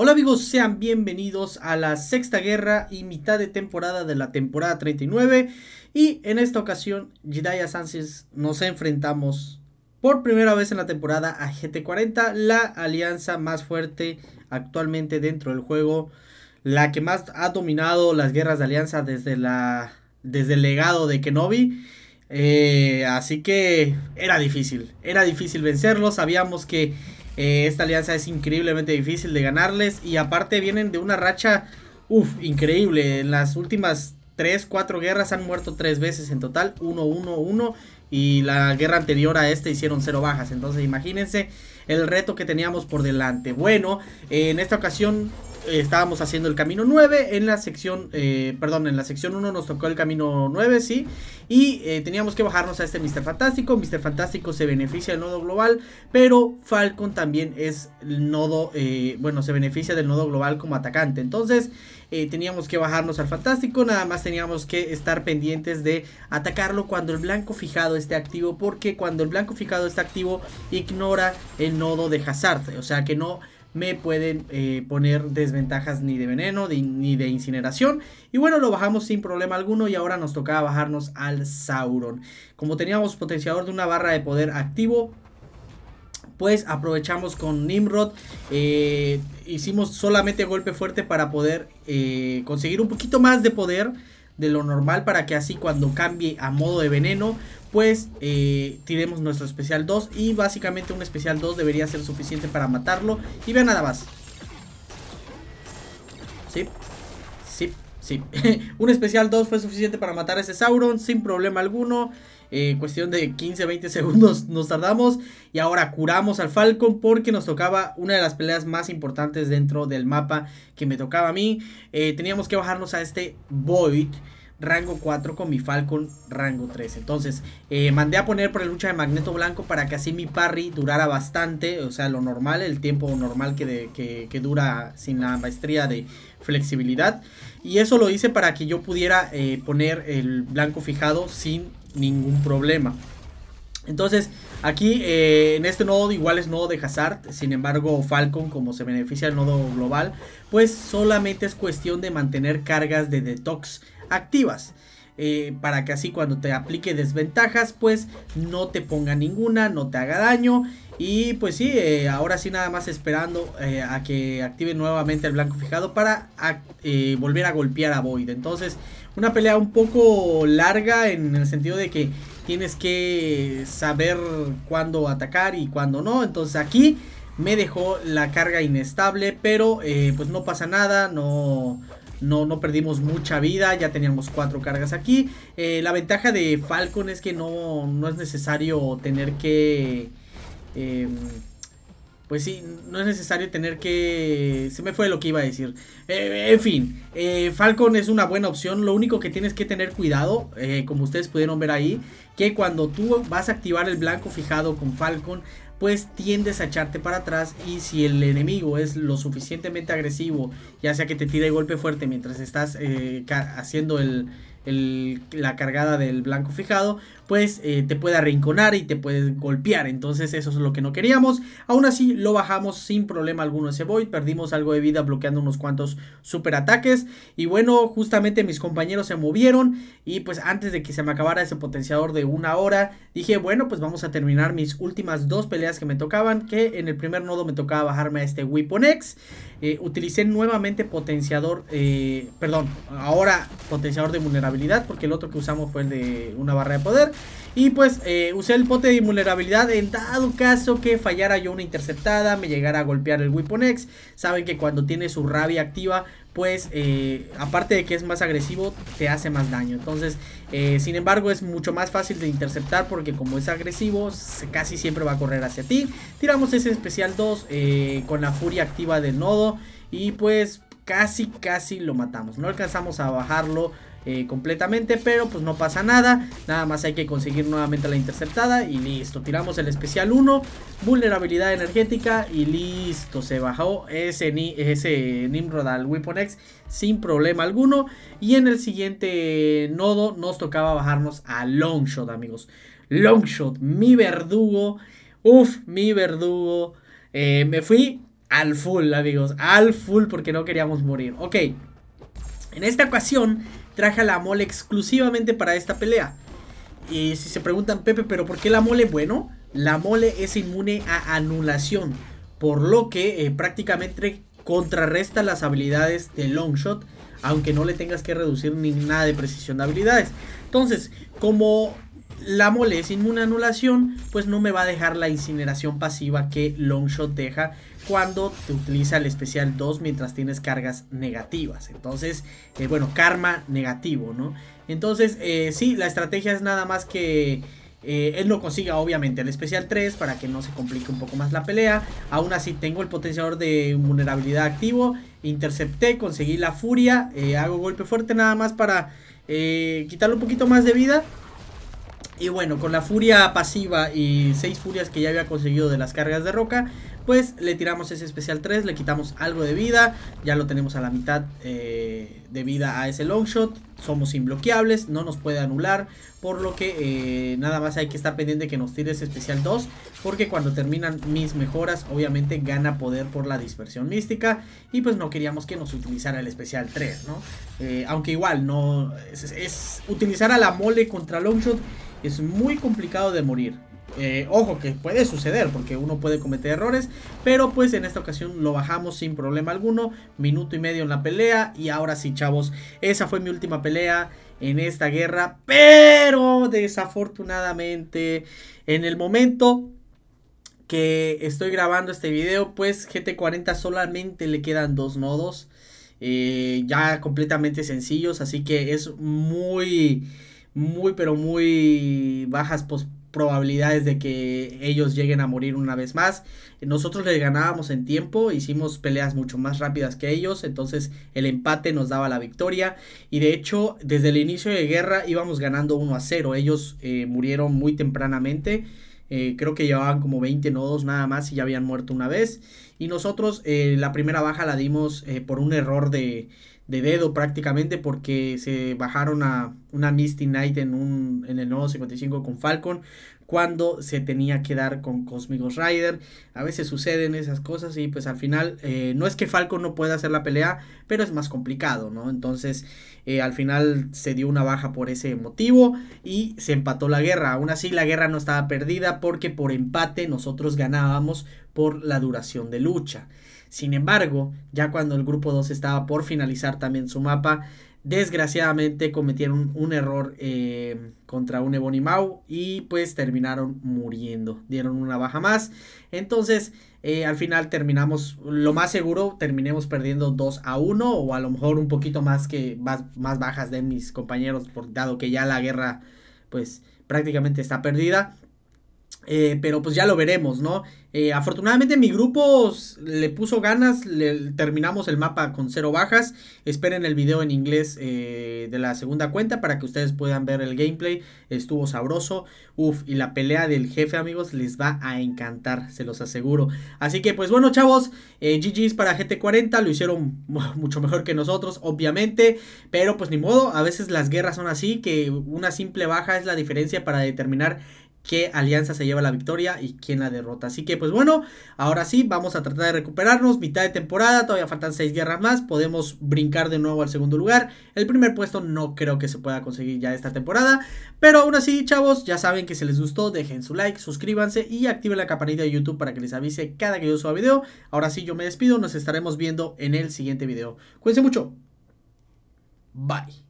Hola amigos, sean bienvenidos a la sexta guerra y mitad de temporada de la temporada 39 y en esta ocasión Jedi nos enfrentamos por primera vez en la temporada a GT40, la alianza más fuerte actualmente dentro del juego, la que más ha dominado las guerras de alianza desde, la, desde el legado de Kenobi. Eh, así que era difícil, era difícil vencerlo, sabíamos que esta alianza es increíblemente difícil de ganarles y aparte vienen de una racha, uff, increíble. En las últimas 3, 4 guerras han muerto 3 veces en total, 1, 1, 1 y la guerra anterior a esta hicieron cero bajas. Entonces imagínense el reto que teníamos por delante. Bueno, en esta ocasión estábamos haciendo el camino 9 en la sección, eh, perdón, en la sección 1 nos tocó el camino 9, sí, y eh, teníamos que bajarnos a este Mr. Fantástico, Mr. Fantástico se beneficia del nodo global, pero Falcon también es el nodo, eh, bueno, se beneficia del nodo global como atacante, entonces teníamos que bajarnos al Fantástico, nada más teníamos que estar pendientes de atacarlo cuando el blanco fijado esté activo, porque cuando el blanco fijado está activo, ignora el nodo de Hazard, o sea que no me pueden eh, poner desventajas ni de veneno ni de incineración. Y bueno, lo bajamos sin problema alguno y ahora nos tocaba bajarnos al Sauron. Como teníamos potenciador de una barra de poder activo, pues aprovechamos con Nimrod, eh, hicimos solamente golpe fuerte para poder eh, conseguir un poquito más de poder de lo normal para que así cuando cambie a modo de veneno pues eh, tiremos nuestro especial 2 y básicamente un especial 2 debería ser suficiente para matarlo y vean nada más. Sí, sí, sí. un especial 2 fue suficiente para matar a ese Sauron sin problema alguno. Eh, cuestión de 15-20 segundos nos tardamos y ahora curamos al Falcon porque nos tocaba una de las peleas más importantes dentro del mapa que me tocaba a mí. Eh, teníamos que bajarnos a este Void rango 4 con mi Falcon rango 3. Entonces, eh, mandé a poner por el lucha de Magneto Blanco para que así mi parry durara bastante, o sea, lo normal, el tiempo normal que, que, que dura sin la maestría de flexibilidad. Y eso lo hice para que yo pudiera eh, poner el blanco fijado sin ningún problema. Entonces, aquí eh, en este nodo igual es nodo de Hazard, sin embargo Falcon como se beneficia el nodo global, pues solamente es cuestión de mantener cargas de detox activas. Eh, para que así cuando te aplique desventajas, pues no te ponga ninguna, no te haga daño. Y pues sí, eh, ahora sí nada más esperando a que active nuevamente el blanco fijado para volver a golpear a Void. Entonces, una pelea un poco larga en el sentido de que tienes que saber cuándo atacar y cuándo no. Entonces aquí me dejó la carga inestable, pero eh, pues no pasa nada, no... No, perdimos mucha vida, ya teníamos cuatro cargas aquí. Eh, la ventaja de Falcon es que no, es necesario tener que em, pues sí, no es necesario tener que... Se me fue lo que iba a decir. Eh, en fin, eh, Falcon es una buena opción. Lo único que tienes que tener cuidado, eh, como ustedes pudieron ver ahí, que cuando tú vas a activar el blanco fijado con Falcon, pues tiendes a echarte para atrás y si el enemigo es lo suficientemente agresivo, ya sea que te tire golpe fuerte mientras estás haciendo la cargada del blanco fijado, pues eh, te puede arrinconar y te puede golpear. Entonces eso es lo que no queríamos. Aún así lo bajamos sin problema alguno ese void. Perdimos algo de vida bloqueando unos cuantos super ataques. Y bueno, justamente mis compañeros se movieron. Y pues antes de que se me acabara ese potenciador de una hora, dije, bueno, pues vamos a terminar mis últimas dos peleas que me tocaban. Que en el primer nodo me tocaba bajarme a este Weapon X. Eh, utilicé nuevamente potenciador, eh, perdón, ahora potenciador de vulnerabilidad porque el otro que usamos fue el de una barra de poder. Y pues eh, usé el pote de invulnerabilidad en dado caso que fallara yo una interceptada, me llegara a golpear el Weapon X. Saben que cuando tiene su rabia activa, pues eh, aparte de que es más agresivo, te hace más daño. Entonces, eh, sin embargo, es mucho más fácil de interceptar porque como es agresivo, casi siempre va a correr hacia ti. Tiramos ese especial 2 con la furia activa del nodo y pues casi, casi lo matamos. No alcanzamos a bajarlo eh, completamente, pero pues no pasa nada. Nada más hay que conseguir nuevamente la interceptada y listo. Tiramos el especial 1, vulnerabilidad energética y listo. Se bajó ese, ese Nimrod al sin problema alguno. Y en el siguiente nodo nos tocaba bajarnos a Longshot, amigos. Longshot, mi verdugo. Uf, mi verdugo. Eh, me fui al full, amigos. Al full porque no queríamos morir. Ok. En esta ocasión traje la mole exclusivamente para esta pelea. Y si se preguntan, Pepe, ¿pero por qué la mole? Bueno, la mole es inmune a anulación. Por lo que eh, prácticamente contrarresta las habilidades de Shot Aunque no le tengas que reducir ni nada de precisión de habilidades. Entonces, como la mole es una anulación, pues no me va a dejar la incineración pasiva que Longshot deja cuando te utiliza el especial 2 mientras tienes cargas negativas. Entonces, eh, bueno, karma negativo, ¿no? Entonces, eh, sí, la estrategia es nada más que... Eh, él lo consiga obviamente el especial 3 para que no se complique un poco más la pelea. Aún así tengo el potenciador de vulnerabilidad activo. Intercepté, conseguí la furia. hago golpe fuerte nada más para quitarle un poquito más de vida. Y bueno, con la furia pasiva y seis furias que ya había conseguido de las cargas de roca, pues le tiramos ese especial 3, le quitamos algo de vida, ya lo tenemos a la mitad eh, de vida a ese long shot, somos imbloqueables, no nos puede anular, por lo que eh, nada más hay que estar pendiente que nos tire ese especial 2, porque cuando terminan mis mejoras, obviamente gana poder por la dispersión mística, y pues no queríamos que nos utilizara el especial 3, ¿no? Eh, aunque igual, no es, es utilizar a la mole contra long shot es muy complicado de morir. Eh, ojo que puede suceder porque uno puede cometer errores, pero pues en esta ocasión lo bajamos sin problema alguno, minuto y medio en la pelea y ahora sí chavos, esa fue mi última pelea en esta guerra, pero desafortunadamente en el momento que estoy grabando este video pues GT40 solamente le quedan dos nodos eh, ya completamente sencillos, así que es muy muy, pero muy bajas probabilidades de que ellos lleguen a morir una vez más. Nosotros les ganábamos en tiempo, hicimos peleas mucho más rápidas que ellos, entonces el empate nos daba la victoria y de hecho desde el inicio de guerra íbamos ganando 1 a 0, ellos eh, murieron muy tempranamente. Eh, creo que llevaban como 20 nodos nada más y ya habían muerto una vez. Y nosotros eh, la primera baja la dimos por un error de, de dedo prácticamente porque se bajaron a una Misty Knight en, un, en el nuevo 55 con Falcon cuando se tenía que dar con Cosmigos Rider. A veces suceden esas cosas y pues al final eh, no es que Falcon no pueda hacer la pelea, pero es más complicado, ¿no? Entonces eh, al final se dio una baja por ese motivo y se empató la guerra. Aún así la guerra no estaba perdida porque por empate nosotros ganábamos por la duración de lucha. Sin embargo, ya cuando el grupo 2 estaba por finalizar también su mapa, desgraciadamente cometieron un error eh, contra un Ebonimau y pues terminaron muriendo, dieron una baja más. Entonces, eh, al final terminamos, lo más seguro, terminemos perdiendo 2 a 1 o a lo mejor un poquito más que más, más bajas de mis compañeros, por, dado que ya la guerra pues prácticamente está perdida. Eh, pero pues ya lo veremos, ¿no? Eh, afortunadamente mi grupo le puso ganas, terminamos el mapa con cero bajas. Esperen el video en inglés eh, de la segunda cuenta para que ustedes puedan ver el gameplay. Estuvo sabroso. Uf, y la pelea del jefe, amigos, les va a encantar, se los aseguro. Así que pues bueno, chavos, GG's para GT40, lo hicieron mucho mejor que nosotros, obviamente. Pero pues ni modo, a veces las guerras son así, que una simple baja es la diferencia para determinar qué alianza se lleva la victoria y quién la derrota. Así que pues bueno, ahora sí, vamos a tratar de recuperarnos. Mitad de temporada, todavía faltan seis guerras más. Podemos brincar de nuevo al segundo lugar. El primer puesto no creo que se pueda conseguir ya esta temporada. Pero aún así, chavos, ya saben que si les gustó, dejen su like, suscríbanse y activen la campanita de YouTube para que les avise cada que yo suba video. Ahora sí, yo me despido. Nos estaremos viendo en el siguiente video. Cuídense mucho. Bye.